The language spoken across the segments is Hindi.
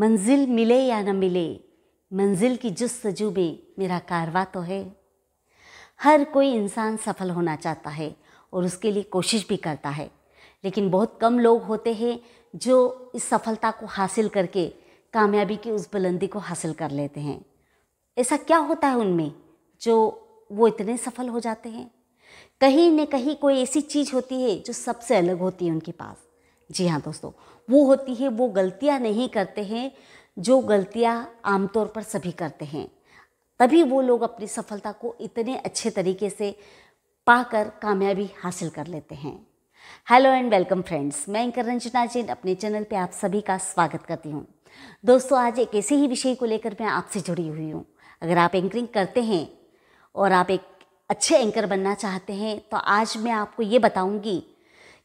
मंजिल मिले या न मिले मंजिल की जस्तजू में मेरा कारवा तो है हर कोई इंसान सफल होना चाहता है और उसके लिए कोशिश भी करता है लेकिन बहुत कम लोग होते हैं जो इस सफलता को हासिल करके कामयाबी की उस बुलंदी को हासिल कर लेते हैं ऐसा क्या होता है उनमें जो वो इतने सफल हो जाते हैं कहीं न कहीं कोई ऐसी चीज़ होती है जो सबसे अलग होती है उनके पास जी हाँ दोस्तों वो होती है वो गलतियाँ नहीं करते हैं जो गलतियाँ आमतौर पर सभी करते हैं तभी वो लोग अपनी सफलता को इतने अच्छे तरीके से पाकर कामयाबी हासिल कर लेते हैं हेलो एंड वेलकम फ्रेंड्स मैं इंकर रंजना जैन अपने चैनल पे आप सभी का स्वागत करती हूँ दोस्तों आज एक ऐसे ही विषय को लेकर मैं आपसे जुड़ी हुई हूँ अगर आप एंकरिंग करते हैं और आप एक अच्छे एंकर बनना चाहते हैं तो आज मैं आपको ये बताऊँगी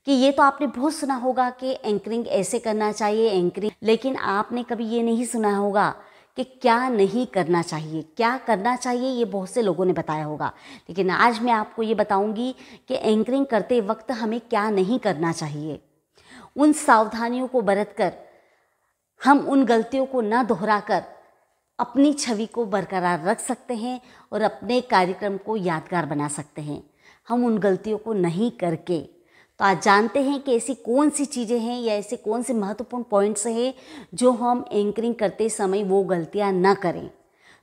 कि ये तो आपने बहुत सुना होगा कि एंकरिंग ऐसे करना चाहिए एंकरिंग लेकिन आपने कभी ये नहीं सुना होगा कि क्या नहीं करना चाहिए क्या करना चाहिए ये बहुत से लोगों ने बताया होगा लेकिन आज मैं आपको ये बताऊंगी कि एंकरिंग करते वक्त हमें क्या नहीं करना चाहिए उन सावधानियों को बरत कर हम उन गलतियों को ना दोहरा कर अपनी छवि को बरकरार रख सकते हैं और अपने कार्यक्रम को यादगार बना सकते हैं हम उन गलतियों को नहीं करके तो आज जानते हैं कि ऐसी कौन सी चीज़ें हैं या ऐसे कौन से महत्वपूर्ण पॉइंट्स हैं जो हम एंकरिंग करते समय वो गलतियाँ ना करें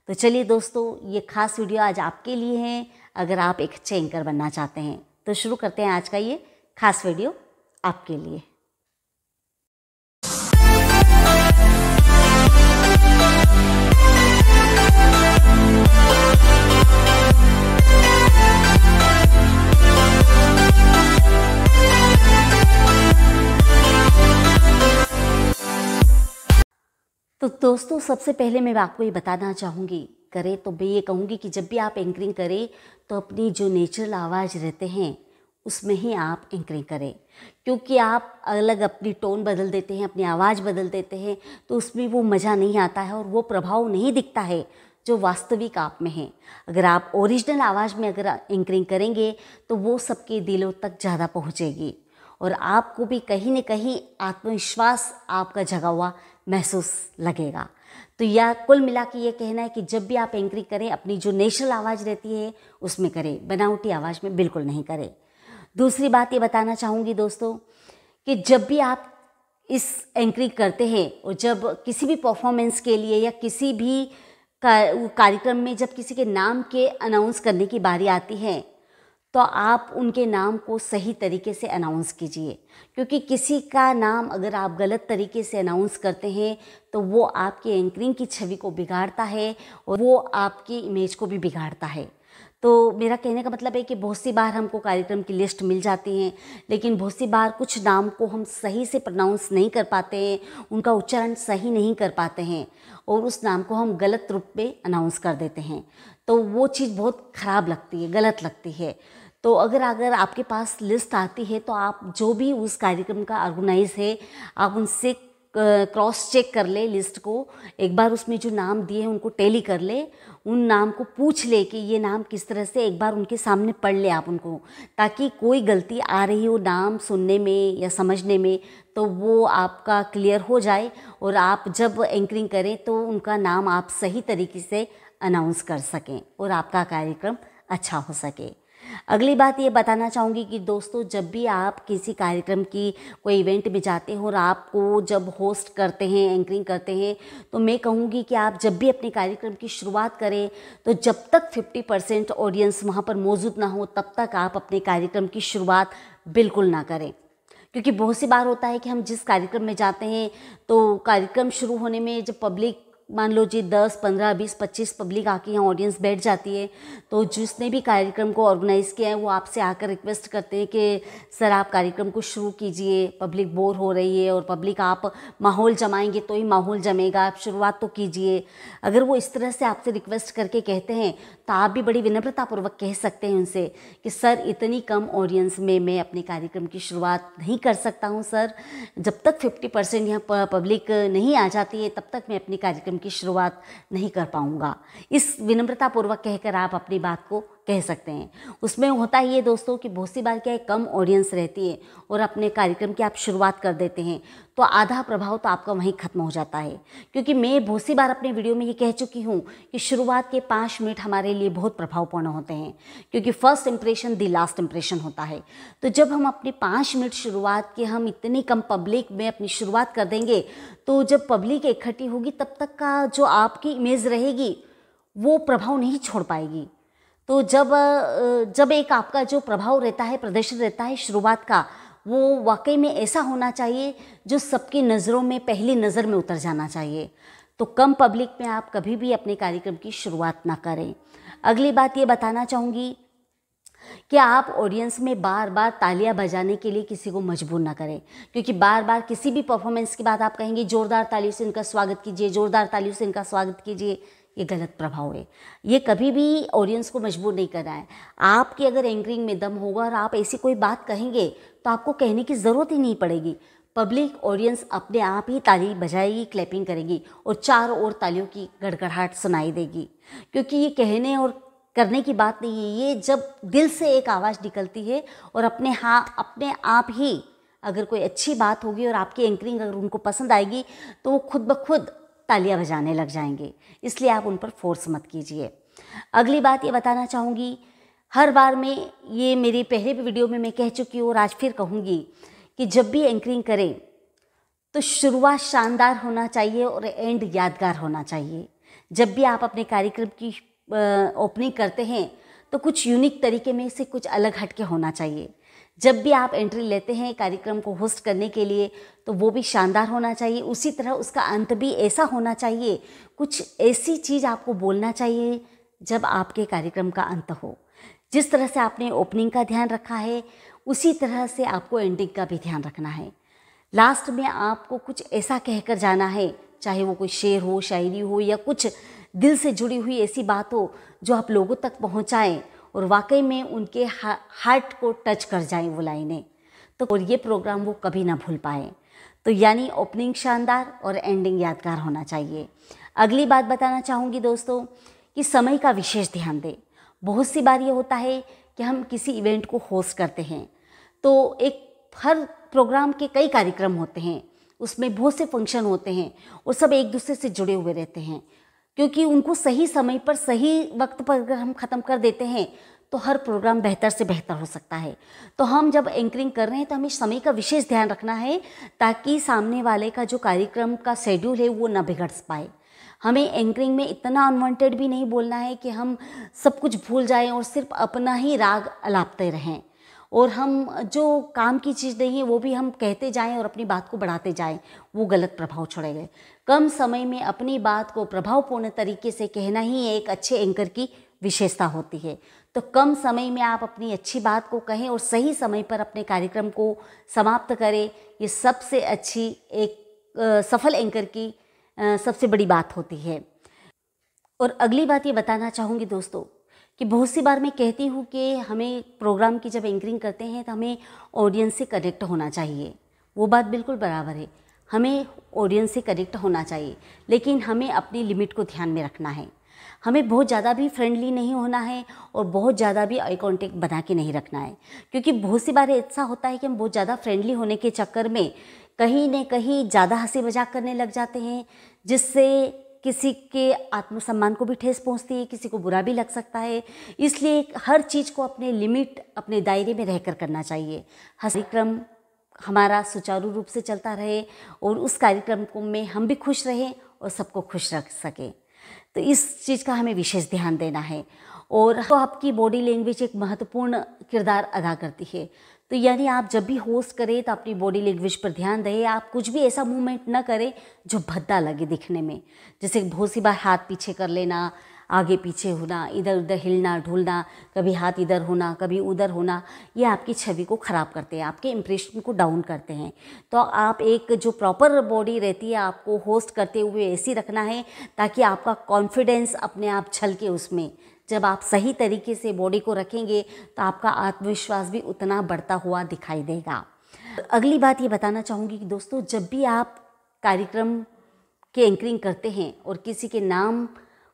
तो चलिए दोस्तों ये खास वीडियो आज आपके लिए है अगर आप एक अच्छे एंकर बनना चाहते हैं तो शुरू करते हैं आज का ये खास वीडियो आपके लिए तो दोस्तों सबसे पहले मैं आपको ये बताना चाहूँगी करें तो मैं ये कहूँगी कि जब भी आप एंकरिंग करें तो अपनी जो नेचुरल आवाज़ रहते हैं उसमें ही आप एंकरिंग करें क्योंकि आप अलग अपनी टोन बदल देते हैं अपनी आवाज़ बदल देते हैं तो उसमें वो मज़ा नहीं आता है और वो प्रभाव नहीं दिखता है जो वास्तविक आप में है अगर आप ओरिजिनल आवाज़ में अगर एंकरिंग करेंगे तो वो सबके दिलों तक ज़्यादा पहुँचेगी और आपको भी कहीं ना कहीं आत्मविश्वास आपका जगा हुआ महसूस लगेगा तो या कुल मिला के ये कहना है कि जब भी आप एंकरिंग करें अपनी जो नेशनल आवाज़ रहती है उसमें करें बनावटी आवाज़ में बिल्कुल नहीं करें दूसरी बात ये बताना चाहूँगी दोस्तों कि जब भी आप इस एंकरिंग करते हैं और जब किसी भी परफॉर्मेंस के लिए या किसी भी कार्यक्रम में जब किसी के नाम के अनाउंस करने की बारी आती है तो आप उनके नाम को सही तरीके से अनाउंस कीजिए क्योंकि किसी का नाम अगर आप गलत तरीके से अनाउंस करते हैं तो वो आपकी एंकरिंग की छवि को बिगाड़ता है और वो आपकी इमेज को भी बिगाड़ता है तो मेरा कहने का मतलब है कि बहुत सी बार हमको कार्यक्रम की लिस्ट मिल जाती है लेकिन बहुत सी बार कुछ नाम को हम सही से प्रनाउंस नहीं कर पाते हैं उनका उच्चारण सही नहीं कर पाते हैं और उस नाम को हम गलत रूप में अनाउंस कर देते हैं तो वो चीज़ बहुत ख़राब लगती है गलत लगती है तो अगर अगर आपके पास लिस्ट आती है तो आप जो भी उस कार्यक्रम का ऑर्गेनाइज है आप उनसे क्रॉस चेक कर ले लिस्ट को एक बार उसमें जो नाम दिए हैं उनको टेली कर ले उन नाम को पूछ ले कि ये नाम किस तरह से एक बार उनके सामने पढ़ ले आप उनको ताकि कोई गलती आ रही हो नाम सुनने में या समझने में तो वो आपका क्लियर हो जाए और आप जब एंकरिंग करें तो उनका नाम आप सही तरीके से अनाउंस कर सकें और आपका कार्यक्रम अच्छा हो सके अगली बात ये बताना चाहूँगी कि दोस्तों जब भी आप किसी कार्यक्रम की कोई इवेंट में जाते हो और आपको जब होस्ट करते हैं एंकरिंग करते हैं तो मैं कहूँगी कि आप जब भी अपने कार्यक्रम की शुरुआत करें तो जब तक 50 परसेंट ऑडियंस वहाँ पर मौजूद ना हो तब तक आप अपने कार्यक्रम की शुरुआत बिल्कुल ना करें क्योंकि बहुत सी बार होता है कि हम जिस कार्यक्रम में जाते हैं तो कार्यक्रम शुरू होने में जब पब्लिक मान लो जी दस पंद्रह बीस पच्चीस पब्लिक आके यहाँ ऑडियंस बैठ जाती है तो जिसने भी कार्यक्रम को ऑर्गेनाइज़ किया है वो आपसे आकर रिक्वेस्ट करते हैं कि सर आप कार्यक्रम को शुरू कीजिए पब्लिक बोर हो रही है और पब्लिक आप माहौल जमाएंगे तो ही माहौल जमेगा आप शुरुआत तो कीजिए अगर वो इस तरह से आपसे रिक्वेस्ट करके कहते हैं तो आप भी बड़ी विनम्रतापूर्वक कह सकते हैं उनसे कि सर इतनी कम ऑडियंस में मैं अपने कार्यक्रम की शुरुआत नहीं कर सकता हूँ सर जब तक फिफ्टी परसेंट यहाँ पब्लिक नहीं आ जाती है तब तक मैं अपने कार्यक्रम कार्यक्रम की शुरुआत नहीं कर पाऊंगा इस विनम्रतापूर्वक कहकर आप अपनी बात को कह सकते हैं उसमें होता ही है दोस्तों कि बहुत सी बार क्या है कम ऑडियंस रहती है और अपने कार्यक्रम की आप शुरुआत कर देते हैं तो आधा प्रभाव तो आपका वहीं ख़त्म हो जाता है क्योंकि मैं बहुत सी बार अपने वीडियो में ये कह चुकी हूँ कि शुरुआत के पाँच मिनट हमारे लिए बहुत प्रभावपूर्ण होते हैं क्योंकि first impression the last impression होता है तो जब हम अपने पाँच मिनट शुरुआत के हम इतनी कम पब्लिक में अपनी शुरुआत कर देंगे तो जब पब्लिक इकट्ठी होगी तब तक का जो आपकी इमेज रहेगी वो प्रभाव नहीं छोड़ पाएगी तो जब जब एक आपका जो प्रभाव रहता है प्रदर्शन रहता है शुरुआत का वो वाकई में ऐसा होना चाहिए जो सबकी नज़रों में पहली नज़र में उतर जाना चाहिए तो कम पब्लिक में आप कभी भी अपने कार्यक्रम की शुरुआत ना करें अगली बात ये बताना चाहूँगी कि आप ऑडियंस में बार बार तालियां बजाने के लिए किसी को मजबूर ना करें क्योंकि बार बार किसी भी परफॉर्मेंस के बाद आप कहेंगे ज़ोरदार तालियों से इनका स्वागत कीजिए ज़ोरदार तालियों से इनका स्वागत कीजिए ये गलत प्रभाव है ये कभी भी ऑडियंस को मजबूर नहीं करना है आपकी अगर एंकरिंग में दम होगा और आप ऐसी कोई बात कहेंगे तो आपको कहने की ज़रूरत ही नहीं पड़ेगी पब्लिक ऑडियंस अपने आप ही ताली बजाएगी क्लैपिंग करेगी और चारों ओर तालियों की गड़गड़ाहट सुनाई देगी क्योंकि ये कहने और करने की बात नहीं है ये जब दिल से एक आवाज़ निकलती है और अपने हाँ अपने आप ही अगर कोई अच्छी बात होगी और आपकी एंकरिंग अगर उनको पसंद आएगी तो वो खुद ब खुद तालियां बजाने लग जाएंगे इसलिए आप उन पर फोर्स मत कीजिए अगली बात ये बताना चाहूँगी हर बार में ये मेरी पहले भी वीडियो में मैं कह चुकी हूँ और आज फिर कहूँगी कि जब भी एंकरिंग करें तो शुरुआत शानदार होना चाहिए और एंड यादगार होना चाहिए जब भी आप अपने कार्यक्रम की ओपनिंग करते हैं तो कुछ यूनिक तरीके में से कुछ अलग हटके होना चाहिए जब भी आप एंट्री लेते हैं कार्यक्रम को होस्ट करने के लिए तो वो भी शानदार होना चाहिए उसी तरह उसका अंत भी ऐसा होना चाहिए कुछ ऐसी चीज़ आपको बोलना चाहिए जब आपके कार्यक्रम का अंत हो जिस तरह से आपने ओपनिंग का ध्यान रखा है उसी तरह से आपको एंडिंग का भी ध्यान रखना है लास्ट में आपको कुछ ऐसा कहकर जाना है चाहे वो कोई शेर हो शायरी हो या कुछ दिल से जुड़ी हुई ऐसी बात हो जो आप लोगों तक पहुँचाएँ और वाकई में उनके हार्ट को टच कर जाएं वो लाइनें तो और ये प्रोग्राम वो कभी ना भूल पाएँ तो यानी ओपनिंग शानदार और एंडिंग यादगार होना चाहिए अगली बात बताना चाहूँगी दोस्तों कि समय का विशेष ध्यान दें बहुत सी बार ये होता है कि हम किसी इवेंट को होस्ट करते हैं तो एक हर प्रोग्राम के कई कार्यक्रम होते हैं उसमें बहुत से फंक्शन होते हैं और सब एक दूसरे से जुड़े हुए रहते हैं क्योंकि उनको सही समय पर सही वक्त पर अगर हम ख़त्म कर देते हैं तो हर प्रोग्राम बेहतर से बेहतर हो सकता है तो हम जब एंकरिंग कर रहे हैं तो हमें समय का विशेष ध्यान रखना है ताकि सामने वाले का जो कार्यक्रम का शेड्यूल है वो ना बिगड़ पाए हमें एंकरिंग में इतना अनवांटेड भी नहीं बोलना है कि हम सब कुछ भूल जाएं और सिर्फ अपना ही राग अलापते रहें और हम जो काम की चीज़ नहीं है वो भी हम कहते जाएं और अपनी बात को बढ़ाते जाएं वो गलत प्रभाव छोड़ेंगे कम समय में अपनी बात को प्रभावपूर्ण तरीके से कहना ही एक अच्छे एंकर की विशेषता होती है तो कम समय में आप अपनी अच्छी बात को कहें और सही समय पर अपने कार्यक्रम को समाप्त करें ये सबसे अच्छी एक सफल एंकर की सबसे बड़ी बात होती है और अगली बात ये बताना चाहूँगी दोस्तों कि बहुत सी बार मैं कहती हूँ कि हमें प्रोग्राम की जब एंकरिंग करते हैं तो हमें ऑडियंस से कनेक्ट होना चाहिए वो बात बिल्कुल बराबर है हमें ऑडियंस से कनेक्ट होना चाहिए लेकिन हमें अपनी लिमिट को ध्यान में रखना है हमें बहुत ज़्यादा भी फ्रेंडली नहीं होना है और बहुत ज़्यादा भी आई कॉन्टेक्ट बना के नहीं रखना है क्योंकि बहुत सी बार ऐसा होता है कि हम बहुत ज़्यादा फ्रेंडली होने के चक्कर में कहीं न कहीं ज़्यादा हंसी मजाक करने लग जाते हैं जिससे किसी के आत्मसम्मान को भी ठेस पहुंचती है किसी को बुरा भी लग सकता है इसलिए हर चीज़ को अपने लिमिट अपने दायरे में रहकर करना चाहिए क्रम हमारा सुचारू रूप से चलता रहे और उस कार्यक्रम को में हम भी खुश रहें और सबको खुश रख सकें तो इस चीज़ का हमें विशेष ध्यान देना है और तो आपकी बॉडी लैंग्वेज एक महत्वपूर्ण किरदार अदा करती है तो यानी आप जब भी होस्ट करें तो अपनी बॉडी लैंग्वेज पर ध्यान दें आप कुछ भी ऐसा मूवमेंट ना करें जो भद्दा लगे दिखने में जैसे बहुत सी बार हाथ पीछे कर लेना आगे पीछे होना इधर उधर हिलना ढुलना कभी हाथ इधर होना कभी उधर होना ये आपकी छवि को ख़राब करते हैं आपके इम्प्रेशन को डाउन करते हैं तो आप एक जो प्रॉपर बॉडी रहती है आपको होस्ट करते हुए ऐसी रखना है ताकि आपका कॉन्फिडेंस अपने आप छलके उसमें जब आप सही तरीके से बॉडी को रखेंगे तो आपका आत्मविश्वास भी उतना बढ़ता हुआ दिखाई देगा अगली बात ये बताना चाहूँगी कि दोस्तों जब भी आप कार्यक्रम के एंकरिंग करते हैं और किसी के नाम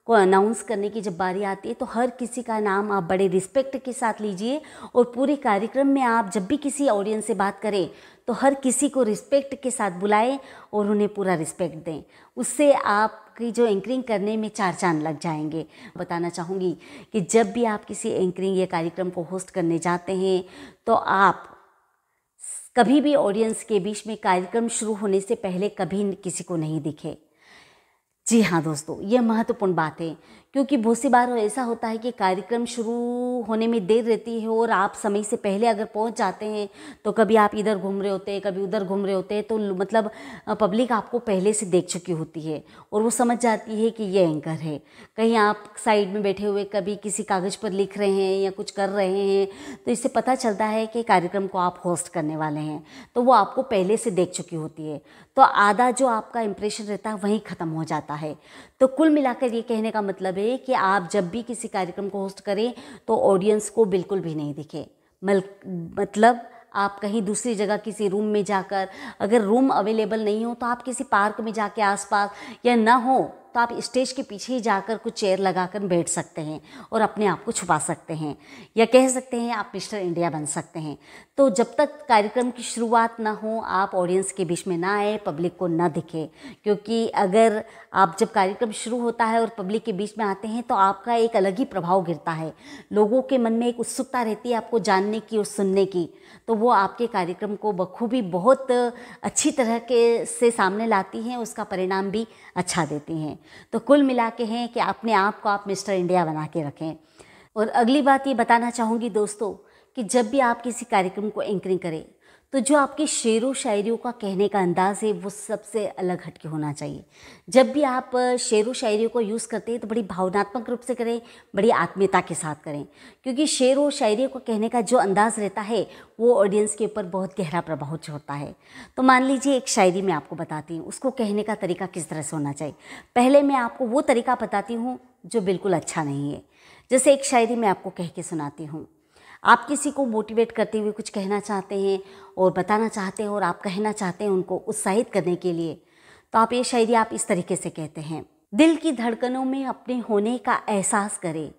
को अनाउंस करने की जब बारी आती है तो हर किसी का नाम आप बड़े रिस्पेक्ट के साथ लीजिए और पूरे कार्यक्रम में आप जब भी किसी ऑडियंस से बात करें तो हर किसी को रिस्पेक्ट के साथ बुलाएं और उन्हें पूरा रिस्पेक्ट दें उससे आपकी जो एंकरिंग करने में चार चांद लग जाएंगे बताना चाहूँगी कि जब भी आप किसी एंकरिंग या कार्यक्रम को होस्ट करने जाते हैं तो आप कभी भी ऑडियंस के बीच में कार्यक्रम शुरू होने से पहले कभी किसी को नहीं दिखे जी हाँ दोस्तों ये महत्वपूर्ण बातें क्योंकि बहुत सी बार ऐसा होता है कि कार्यक्रम शुरू होने में देर रहती है और आप समय से पहले अगर पहुंच जाते हैं तो कभी आप इधर घूम रहे होते हैं कभी उधर घूम रहे होते हैं तो मतलब पब्लिक आपको पहले से देख चुकी होती है और वो समझ जाती है कि ये एंकर है कहीं आप साइड में बैठे हुए कभी किसी कागज़ पर लिख रहे हैं या कुछ कर रहे हैं तो इससे पता चलता है कि कार्यक्रम को आप होस्ट करने वाले हैं तो वो आपको पहले से देख चुकी होती है तो आधा जो आपका इम्प्रेशन रहता है वहीं ख़त्म हो जाता है तो कुल मिलाकर ये कहने का मतलब है रहे कि आप जब भी किसी कार्यक्रम को होस्ट करें तो ऑडियंस को बिल्कुल भी नहीं दिखे मतलब आप कहीं दूसरी जगह किसी रूम में जाकर अगर रूम अवेलेबल नहीं हो तो आप किसी पार्क में जाके आसपास या ना हो तो आप स्टेज के पीछे ही जाकर कुछ चेयर लगाकर बैठ सकते हैं और अपने आप को छुपा सकते हैं या कह सकते हैं आप मिस्टर इंडिया बन सकते हैं तो जब तक कार्यक्रम की शुरुआत ना हो आप ऑडियंस के बीच में ना आए पब्लिक को ना दिखे क्योंकि अगर आप जब कार्यक्रम शुरू होता है और पब्लिक के बीच में आते हैं तो आपका एक अलग ही प्रभाव गिरता है लोगों के मन में एक उत्सुकता रहती है आपको जानने की और सुनने की तो वो आपके कार्यक्रम को बखूबी बहुत अच्छी तरह के से सामने लाती हैं उसका परिणाम भी अच्छा देती हैं तो कुल मिला के हैं कि अपने आप को आप मिस्टर इंडिया बना के रखें और अगली बात ये बताना चाहूँगी दोस्तों कि जब भी आप किसी कार्यक्रम को एंकरिंग करें तो जो आपके शेर व शायरी का कहने का अंदाज़ है वो सबसे अलग हटके होना चाहिए जब भी आप शेर व शायरी को यूज़ करते हैं तो बड़ी भावनात्मक रूप से करें बड़ी आत्मीयता के साथ करें क्योंकि शेर व शायरी को कहने का जो अंदाज़ रहता है वो ऑडियंस के ऊपर बहुत गहरा प्रभाव छोड़ता है तो मान लीजिए एक शायरी मैं आपको बताती हूँ उसको कहने का तरीका किस तरह से होना चाहिए पहले मैं आपको वो तरीका बताती हूँ जो बिल्कुल अच्छा नहीं है जैसे एक शायरी मैं आपको कह के सुनाती हूँ आप किसी को मोटिवेट करते हुए कुछ कहना चाहते हैं और बताना चाहते हैं और आप कहना चाहते हैं उनको उत्साहित करने के लिए तो आप ये शायरी आप इस तरीके से कहते हैं दिल की धड़कनों में अपने होने का एहसास करें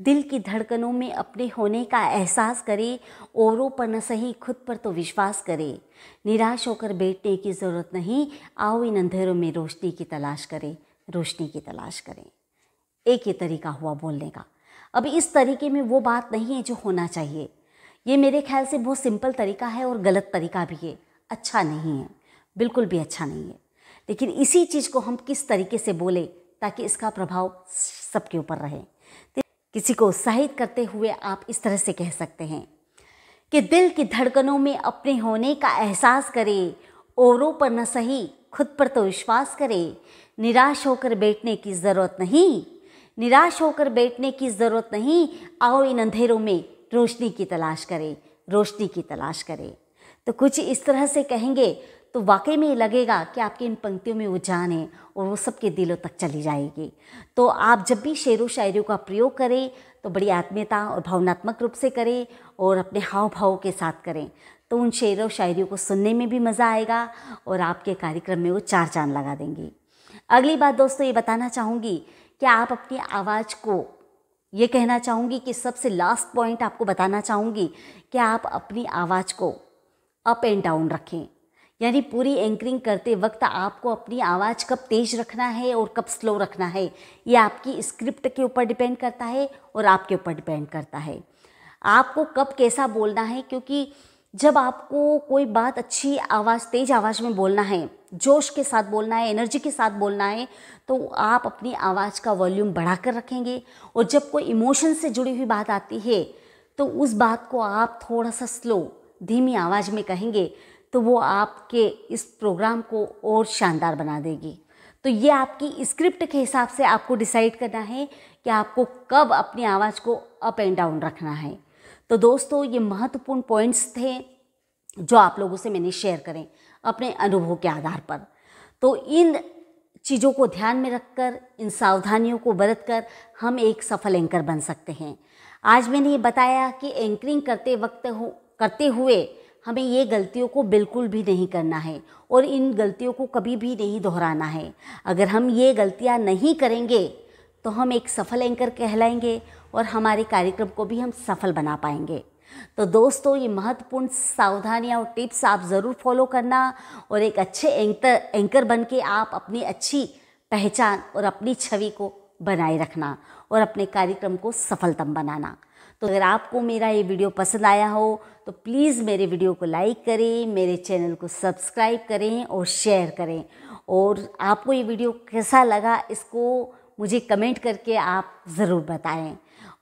दिल की धड़कनों में अपने होने का एहसास करे औरों पर न सही खुद पर तो विश्वास करे निराश होकर बैठने की ज़रूरत नहीं आओ इन अंधेरों में रोशनी की तलाश करें रोशनी की तलाश करें एक ही तरीका हुआ बोलने का अब इस तरीके में वो बात नहीं है जो होना चाहिए ये मेरे ख्याल से बहुत सिंपल तरीका है और गलत तरीका भी है अच्छा नहीं है बिल्कुल भी अच्छा नहीं है लेकिन इसी चीज़ को हम किस तरीके से बोले ताकि इसका प्रभाव सबके ऊपर रहे किसी को उत्साहित करते हुए आप इस तरह से कह सकते हैं कि दिल की धड़कनों में अपने होने का एहसास करे औरों पर न सही खुद पर तो विश्वास करे निराश होकर बैठने की ज़रूरत नहीं निराश होकर बैठने की ज़रूरत नहीं आओ इन अंधेरों में रोशनी की तलाश करें रोशनी की तलाश करें तो कुछ इस तरह से कहेंगे तो वाकई में लगेगा कि आपकी इन पंक्तियों में वो जान है और वो सबके दिलों तक चली जाएगी तो आप जब भी शेर व शायरी का प्रयोग करें तो बड़ी आत्मीयता और भावनात्मक रूप से करें और अपने हाव भाव के साथ करें तो उन शेर व शायरी को सुनने में भी मज़ा आएगा और आपके कार्यक्रम में वो चार चांद लगा देंगी अगली बात दोस्तों ये बताना चाहूँगी क्या आप अपनी आवाज़ को ये कहना चाहूँगी कि सबसे लास्ट पॉइंट आपको बताना चाहूँगी कि आप अपनी आवाज़ को अप एंड डाउन रखें यानी पूरी एंकरिंग करते वक्त आपको अपनी आवाज़ कब तेज़ रखना है और कब स्लो रखना है ये आपकी स्क्रिप्ट के ऊपर डिपेंड करता है और आपके ऊपर डिपेंड करता है आपको कब कैसा बोलना है क्योंकि जब आपको कोई बात अच्छी आवाज़ तेज़ आवाज़ में बोलना है जोश के साथ बोलना है एनर्जी के साथ बोलना है तो आप अपनी आवाज़ का वॉल्यूम बढ़ा कर रखेंगे और जब कोई इमोशन से जुड़ी हुई बात आती है तो उस बात को आप थोड़ा सा स्लो धीमी आवाज़ में कहेंगे तो वो आपके इस प्रोग्राम को और शानदार बना देगी तो ये आपकी स्क्रिप्ट के हिसाब से आपको डिसाइड करना है कि आपको कब अपनी आवाज़ को अप एंड डाउन रखना है तो दोस्तों ये महत्वपूर्ण पॉइंट्स थे जो आप लोगों से मैंने शेयर करें अपने अनुभव के आधार पर तो इन चीज़ों को ध्यान में रखकर इन सावधानियों को बरत कर हम एक सफल एंकर बन सकते हैं आज मैंने ये बताया कि एंकरिंग करते वक्त हो करते हुए हमें ये गलतियों को बिल्कुल भी नहीं करना है और इन गलतियों को कभी भी नहीं दोहराना है अगर हम ये गलतियाँ नहीं करेंगे तो हम एक सफल एंकर कहलाएंगे और हमारे कार्यक्रम को भी हम सफल बना पाएंगे तो दोस्तों ये महत्वपूर्ण सावधानियाँ और टिप्स आप ज़रूर फॉलो करना और एक अच्छे एंकर एंकर बन के आप अपनी अच्छी पहचान और अपनी छवि को बनाए रखना और अपने कार्यक्रम को सफलतम बनाना तो अगर आपको मेरा ये वीडियो पसंद आया हो तो प्लीज़ मेरे वीडियो को लाइक करें मेरे चैनल को सब्सक्राइब करें और शेयर करें और आपको ये वीडियो कैसा लगा इसको मुझे कमेंट करके आप ज़रूर बताएं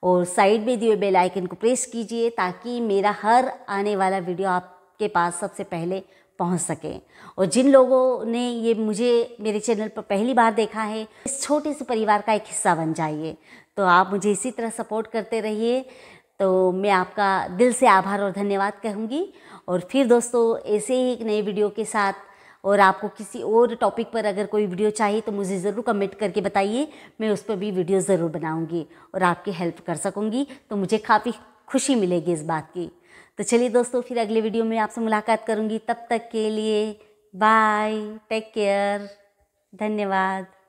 और साइड में दिए बेल आइकन को प्रेस कीजिए ताकि मेरा हर आने वाला वीडियो आपके पास सबसे पहले पहुंच सके और जिन लोगों ने ये मुझे मेरे चैनल पर पहली बार देखा है इस छोटे से परिवार का एक हिस्सा बन जाइए तो आप मुझे इसी तरह सपोर्ट करते रहिए तो मैं आपका दिल से आभार और धन्यवाद कहूँगी और फिर दोस्तों ऐसे ही एक नए वीडियो के साथ और आपको किसी और टॉपिक पर अगर कोई वीडियो चाहिए तो मुझे ज़रूर कमेंट करके बताइए मैं उस पर भी वीडियो ज़रूर बनाऊँगी और आपकी हेल्प कर सकूँगी तो मुझे काफ़ी खुशी मिलेगी इस बात की तो चलिए दोस्तों फिर अगले वीडियो में आपसे मुलाकात करूँगी तब तक के लिए बाय टेक केयर धन्यवाद